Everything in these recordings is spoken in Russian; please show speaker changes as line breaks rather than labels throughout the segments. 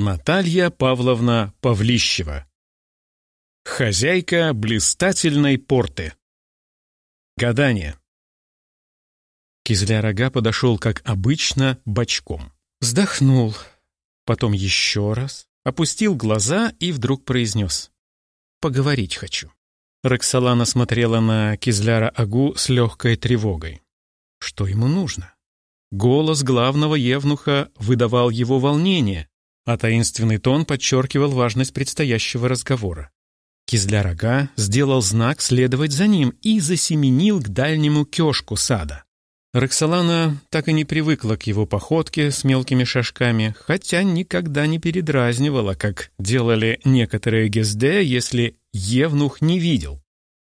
Наталья Павловна Павлищева. Хозяйка блистательной порты. Гадание. Кизля рога подошел, как обычно, бочком. Вздохнул. Потом еще раз. Опустил глаза и вдруг произнес. «Поговорить хочу». Роксолана смотрела на Кизляра Агу с легкой тревогой. Что ему нужно? Голос главного евнуха выдавал его волнение, а таинственный тон подчеркивал важность предстоящего разговора. Кизля сделал знак следовать за ним и засеменил к дальнему кешку сада. Роксолана так и не привыкла к его походке с мелкими шажками, хотя никогда не передразнивала, как делали некоторые гезде, если Евнух не видел.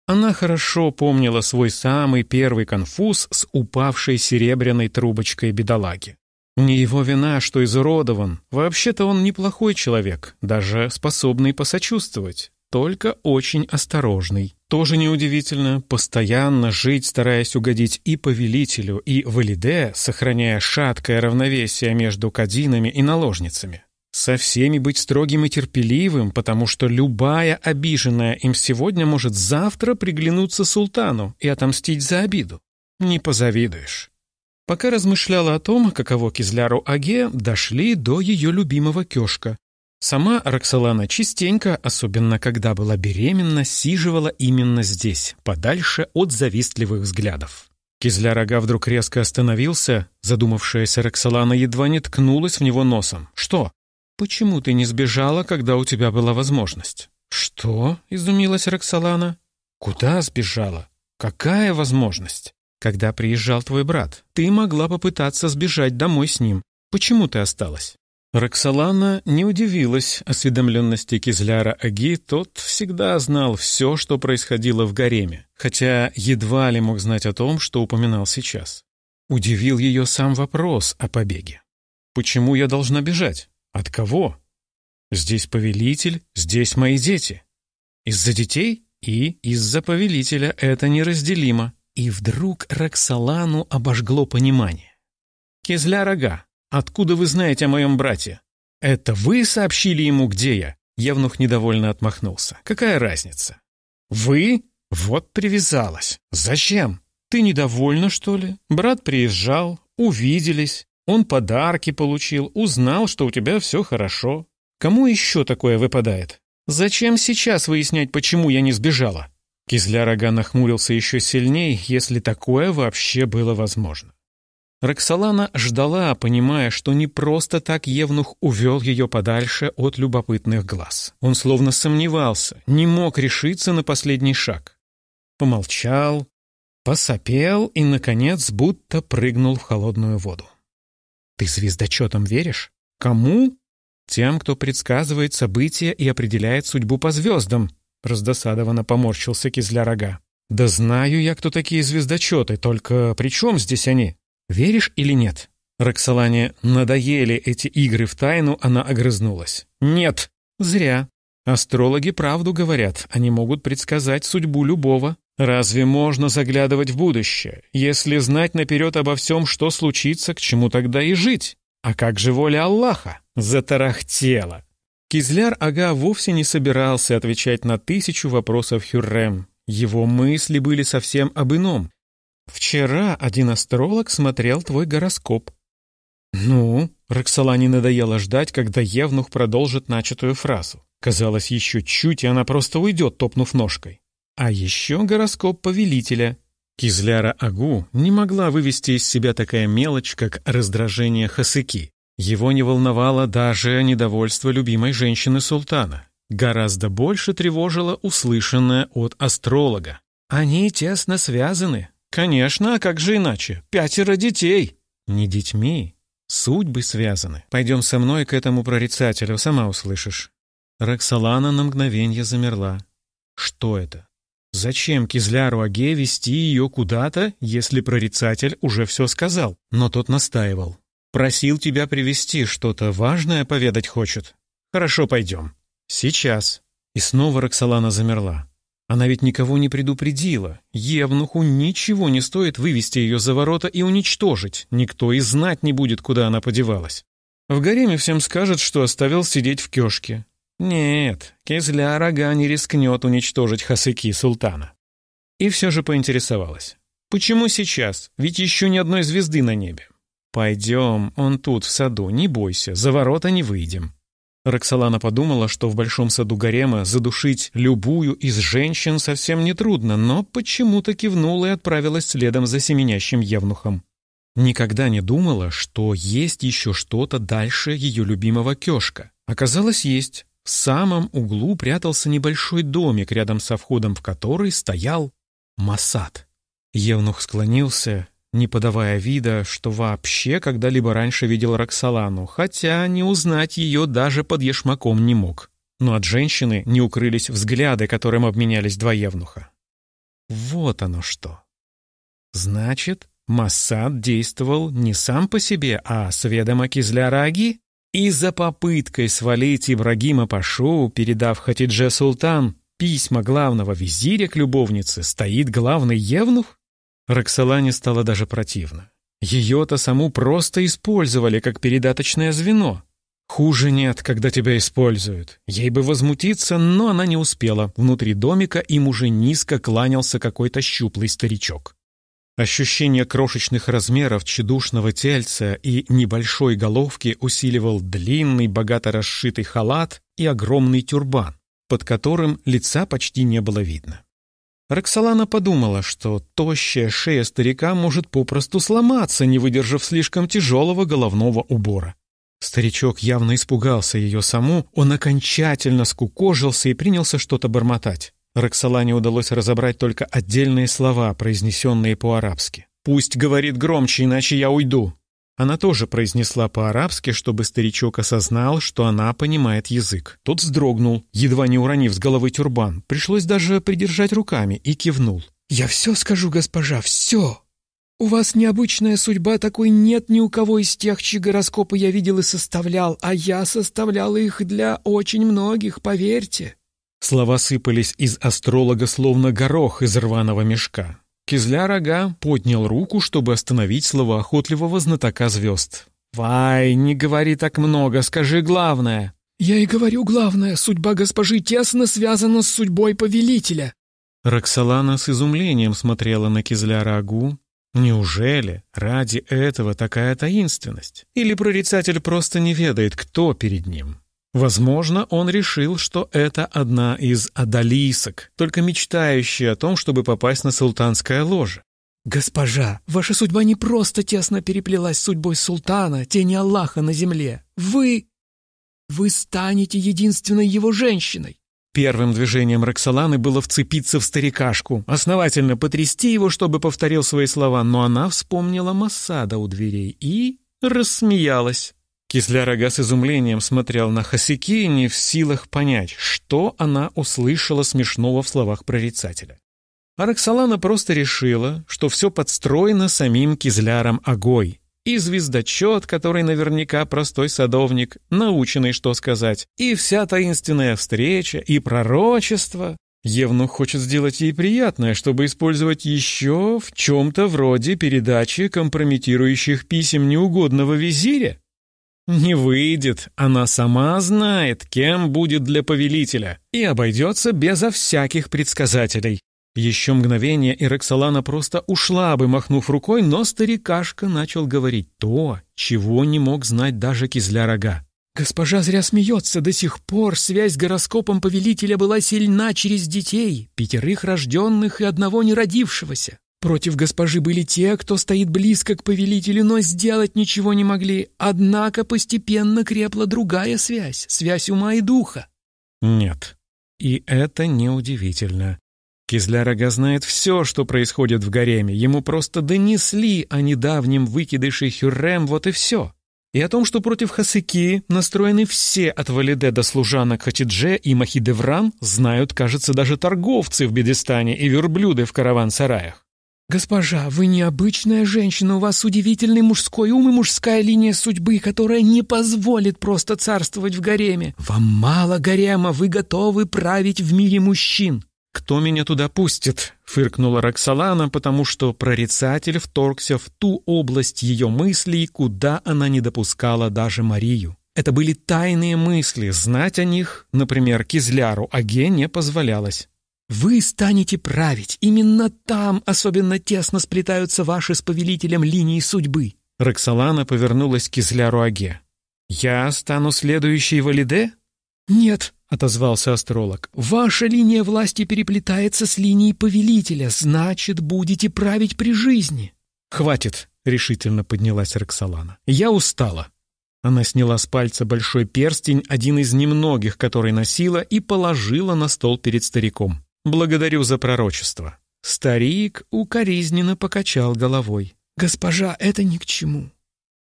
Она хорошо помнила свой самый первый конфуз с упавшей серебряной трубочкой бедолаги. Не его вина, что изуродован. Вообще-то он неплохой человек, даже способный посочувствовать, только очень осторожный. Тоже неудивительно, постоянно жить, стараясь угодить и повелителю, и валиде, сохраняя шаткое равновесие между кадинами и наложницами. Со всеми быть строгим и терпеливым, потому что любая обиженная им сегодня может завтра приглянуться султану и отомстить за обиду. Не позавидуешь. Пока размышляла о том, каково Кизляру Аге, дошли до ее любимого кешка, Сама Роксолана частенько, особенно когда была беременна, сиживала именно здесь, подальше от завистливых взглядов. Кизляр вдруг резко остановился, задумавшаяся Роксолана едва не ткнулась в него носом. «Что? Почему ты не сбежала, когда у тебя была возможность?» «Что?» — изумилась Роксолана. «Куда сбежала? Какая возможность?» когда приезжал твой брат. Ты могла попытаться сбежать домой с ним. Почему ты осталась?» Роксолана не удивилась осведомленности Кизляра Аги, тот всегда знал все, что происходило в гареме, хотя едва ли мог знать о том, что упоминал сейчас. Удивил ее сам вопрос о побеге. «Почему я должна бежать? От кого? Здесь повелитель, здесь мои дети. Из-за детей и из-за повелителя это неразделимо. И вдруг Роксолану обожгло понимание. «Кизля рога, откуда вы знаете о моем брате?» «Это вы сообщили ему, где я?» Явнух недовольно отмахнулся. «Какая разница?» «Вы? Вот привязалась. Зачем? Ты недовольна, что ли? Брат приезжал, увиделись, он подарки получил, узнал, что у тебя все хорошо. Кому еще такое выпадает? Зачем сейчас выяснять, почему я не сбежала? Кизля рога нахмурился еще сильней, если такое вообще было возможно. Роксолана ждала, понимая, что не просто так Евнух увел ее подальше от любопытных глаз. Он словно сомневался, не мог решиться на последний шаг. Помолчал, посопел и, наконец, будто прыгнул в холодную воду. «Ты звездочетом веришь? Кому?» «Тем, кто предсказывает события и определяет судьбу по звездам», Раздосадованно поморщился кизля рога. «Да знаю я, кто такие звездочеты, только при чем здесь они? Веришь или нет?» Роксолане надоели эти игры в тайну, она огрызнулась. «Нет!» «Зря. Астрологи правду говорят, они могут предсказать судьбу любого. Разве можно заглядывать в будущее? Если знать наперед обо всем, что случится, к чему тогда и жить? А как же воля Аллаха?» Затарахтела. Кизляр Ага вовсе не собирался отвечать на тысячу вопросов Хюррем. Его мысли были совсем об ином. «Вчера один астролог смотрел твой гороскоп». «Ну?» — не надоело ждать, когда Евнух продолжит начатую фразу. Казалось, еще чуть, и она просто уйдет, топнув ножкой. А еще гороскоп повелителя. Кизляра Агу не могла вывести из себя такая мелочь, как раздражение Хасыки. Его не волновало даже недовольство любимой женщины султана. Гораздо больше тревожило услышанное от астролога. «Они тесно связаны». «Конечно, а как же иначе? Пятеро детей!» «Не детьми. Судьбы связаны. Пойдем со мной к этому прорицателю, сама услышишь». Роксолана на мгновение замерла. «Что это? Зачем Кизляру Аге вести ее куда-то, если прорицатель уже все сказал?» Но тот настаивал. Просил тебя привести, что-то важное поведать хочет. Хорошо, пойдем. Сейчас. И снова Роксолана замерла. Она ведь никого не предупредила. Евнуху ничего не стоит вывести ее за ворота и уничтожить. Никто и знать не будет, куда она подевалась. В гареме всем скажет, что оставил сидеть в кёшке. Нет, Кезля рога не рискнет уничтожить хасыки султана. И все же поинтересовалась. Почему сейчас? Ведь еще ни одной звезды на небе. «Пойдем, он тут, в саду, не бойся, за ворота не выйдем». Роксолана подумала, что в большом саду гарема задушить любую из женщин совсем нетрудно, но почему-то кивнула и отправилась следом за семенящим евнухом. Никогда не думала, что есть еще что-то дальше ее любимого кешка. Оказалось, есть. В самом углу прятался небольшой домик, рядом со входом в который стоял Масад. Евнух склонился не подавая вида, что вообще когда-либо раньше видел Роксолану, хотя не узнать ее даже под ешмаком не мог. Но от женщины не укрылись взгляды, которым обменялись два евнуха. Вот оно что. Значит, Массад действовал не сам по себе, а с ведома Кизляраги? И за попыткой свалить Ибрагима Пашу, передав Хатидже Султан письма главного визиря к любовнице, стоит главный евнух? Роксолане стало даже противно. Ее-то саму просто использовали как передаточное звено. Хуже нет, когда тебя используют. Ей бы возмутиться, но она не успела. Внутри домика им уже низко кланялся какой-то щуплый старичок. Ощущение крошечных размеров чедушного тельца и небольшой головки усиливал длинный, богато расшитый халат и огромный тюрбан, под которым лица почти не было видно. Роксолана подумала, что тощая шея старика может попросту сломаться, не выдержав слишком тяжелого головного убора. Старичок явно испугался ее саму, он окончательно скукожился и принялся что-то бормотать. Роксолане удалось разобрать только отдельные слова, произнесенные по-арабски. «Пусть говорит громче, иначе я уйду», она тоже произнесла по-арабски, чтобы старичок осознал, что она понимает язык. Тот вздрогнул, едва не уронив с головы тюрбан. Пришлось даже придержать руками и кивнул. «Я все скажу, госпожа, все!» «У вас необычная судьба, такой нет ни у кого из тех, чьи гороскопы я видел и составлял, а я составлял их для очень многих, поверьте». Слова сыпались из астролога, словно горох из рваного мешка. Кизля рога поднял руку, чтобы остановить словоохотливого знатока звезд. «Вай, не говори так много, скажи главное!» «Я и говорю главное, судьба госпожи тесно связана с судьбой повелителя!» Роксолана с изумлением смотрела на Кизля Рагу. Неужели ради этого такая таинственность? Или прорицатель просто не ведает, кто перед ним? Возможно, он решил, что это одна из адалисок, только мечтающая о том, чтобы попасть на султанское ложе. «Госпожа, ваша судьба не просто тесно переплелась с судьбой султана, тени Аллаха на земле. Вы... вы станете единственной его женщиной!» Первым движением Роксоланы было вцепиться в старикашку, основательно потрясти его, чтобы повторил свои слова, но она вспомнила Массада у дверей и рассмеялась кисляра с изумлением смотрел на Хасики, не в силах понять, что она услышала смешного в словах прорицателя. Араксалана просто решила, что все подстроено самим Кизляром Агой, и звездочет, который наверняка простой садовник, наученный, что сказать, и вся таинственная встреча, и пророчество. Евнух хочет сделать ей приятное, чтобы использовать еще в чем-то вроде передачи компрометирующих писем неугодного визиря. Не выйдет, она сама знает, кем будет для повелителя, и обойдется безо всяких предсказателей. Еще мгновение, и Рексалана просто ушла бы, махнув рукой, но старикашка начал говорить то, чего не мог знать даже кизля рога. «Госпожа зря смеется. До сих пор связь с гороскопом повелителя была сильна через детей, пятерых рожденных и одного неродившегося. Против госпожи были те, кто стоит близко к повелителю, но сделать ничего не могли. Однако постепенно крепла другая связь, связь ума и духа. Нет, и это неудивительно. Кизля знает все, что происходит в гареме. Ему просто донесли о недавнем выкидыше Хюррем, вот и все. И о том, что против Хасыки настроены все от Валиде до служанок Хатидже и Махидевран, знают, кажется, даже торговцы в Бедестане и верблюды в караван-сараях. «Госпожа, вы необычная женщина, у вас удивительный мужской ум и мужская линия судьбы, которая не позволит просто царствовать в гареме. Вам мало гарема, вы готовы править в мире мужчин». «Кто меня туда пустит?» — фыркнула Роксолана, потому что прорицатель вторгся в ту область ее мыслей, куда она не допускала даже Марию. Это были тайные мысли, знать о них, например, Кизляру Аге не позволялось. Вы станете править. Именно там особенно тесно сплетаются ваши с повелителем линии судьбы. Роксолана повернулась к Кизляруаге. Я стану следующей Валиде? Нет, отозвался астролог. Ваша линия власти переплетается с линией повелителя, значит, будете править при жизни. Хватит, решительно поднялась Роксолана. Я устала. Она сняла с пальца большой перстень, один из немногих, который носила, и положила на стол перед стариком. «Благодарю за пророчество». Старик укоризненно покачал головой. «Госпожа, это ни к чему.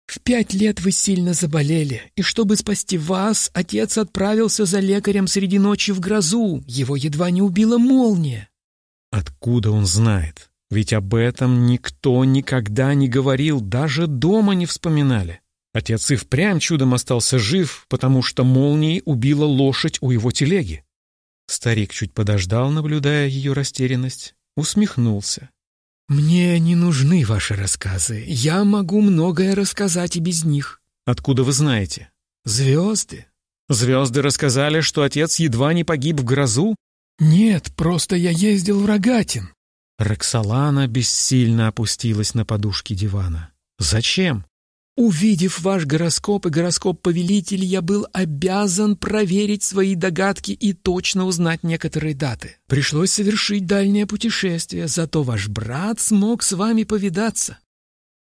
В пять лет вы сильно заболели, и чтобы спасти вас, отец отправился за лекарем среди ночи в грозу. Его едва не убила молния». «Откуда он знает? Ведь об этом никто никогда не говорил, даже дома не вспоминали». Отец и впрямь чудом остался жив, потому что молнией убила лошадь у его телеги. Старик чуть подождал, наблюдая ее растерянность, усмехнулся. «Мне не нужны ваши рассказы. Я могу многое рассказать и без них». «Откуда вы знаете?» «Звезды». «Звезды рассказали, что отец едва не погиб в грозу?» «Нет, просто я ездил в Рогатин». Роксолана бессильно опустилась на подушки дивана. «Зачем?» Увидев ваш гороскоп и гороскоп повелителя, я был обязан проверить свои догадки и точно узнать некоторые даты. Пришлось совершить дальнее путешествие, зато ваш брат смог с вами повидаться.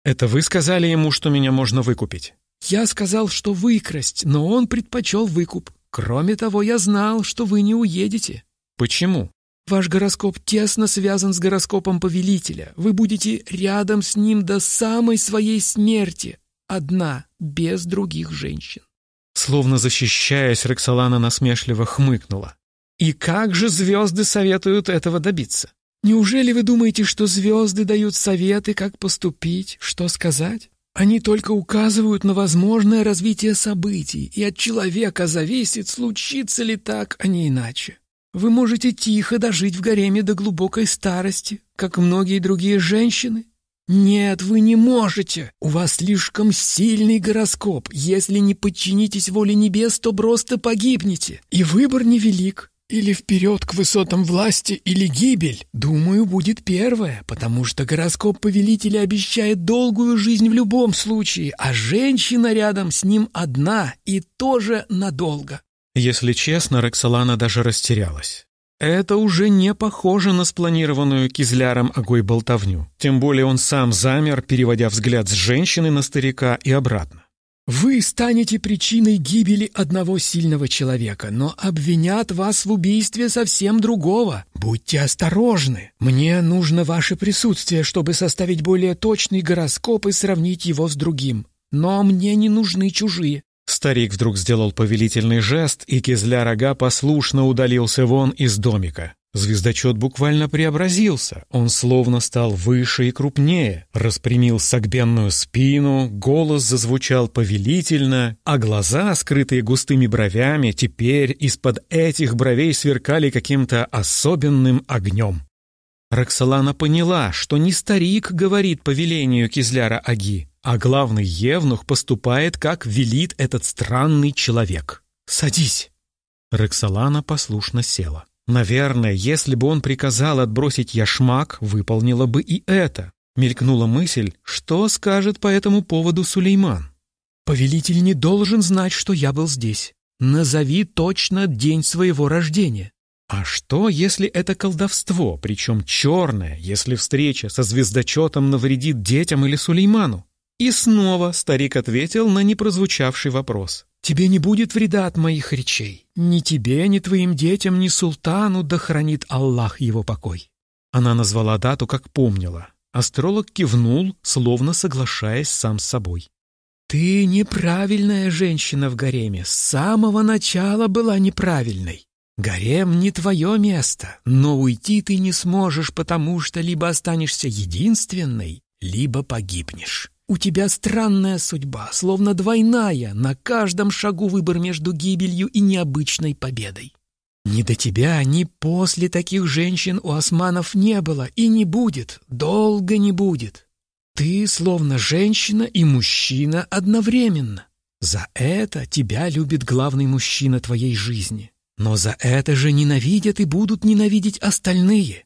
Это вы сказали ему, что меня можно выкупить? Я сказал, что выкрасть, но он предпочел выкуп. Кроме того, я знал, что вы не уедете. Почему? Ваш гороскоп тесно связан с гороскопом повелителя. Вы будете рядом с ним до самой своей смерти. Одна, без других женщин. Словно защищаясь, Роксолана насмешливо хмыкнула. И как же звезды советуют этого добиться? Неужели вы думаете, что звезды дают советы, как поступить, что сказать? Они только указывают на возможное развитие событий, и от человека зависит, случится ли так, а не иначе. Вы можете тихо дожить в гареме до глубокой старости, как многие другие женщины, «Нет, вы не можете! У вас слишком сильный гороскоп. Если не подчинитесь воле небес, то просто погибнете. И выбор невелик. Или вперед к высотам власти, или гибель. Думаю, будет первое, потому что гороскоп повелителя обещает долгую жизнь в любом случае, а женщина рядом с ним одна и тоже надолго». Если честно, Роксолана даже растерялась. Это уже не похоже на спланированную кизляром огой болтовню. Тем более он сам замер, переводя взгляд с женщины на старика и обратно. «Вы станете причиной гибели одного сильного человека, но обвинят вас в убийстве совсем другого. Будьте осторожны. Мне нужно ваше присутствие, чтобы составить более точный гороскоп и сравнить его с другим. Но мне не нужны чужие. Старик вдруг сделал повелительный жест, и кизля рога послушно удалился вон из домика. Звездочет буквально преобразился. Он словно стал выше и крупнее, распрямил согбенную спину, голос зазвучал повелительно, а глаза, скрытые густыми бровями, теперь из-под этих бровей сверкали каким-то особенным огнем. Роксолана поняла, что не старик говорит по велению Кизляра Аги, а главный евнух поступает, как велит этот странный человек. «Садись!» Роксолана послушно села. Наверное, если бы он приказал отбросить яшмак, выполнила бы и это. Мелькнула мысль, что скажет по этому поводу Сулейман. «Повелитель не должен знать, что я был здесь. Назови точно день своего рождения. А что, если это колдовство, причем черное, если встреча со звездочетом навредит детям или Сулейману? И снова старик ответил на непрозвучавший вопрос. «Тебе не будет вреда от моих речей. Ни тебе, ни твоим детям, ни султану, да хранит Аллах его покой». Она назвала дату, как помнила. Астролог кивнул, словно соглашаясь сам с собой. «Ты неправильная женщина в гареме. С самого начала была неправильной. Гарем не твое место, но уйти ты не сможешь, потому что либо останешься единственной, либо погибнешь. У тебя странная судьба, словно двойная, на каждом шагу выбор между гибелью и необычной победой. Ни до тебя, ни после таких женщин у османов не было и не будет, долго не будет. Ты словно женщина и мужчина одновременно. За это тебя любит главный мужчина твоей жизни. Но за это же ненавидят и будут ненавидеть остальные.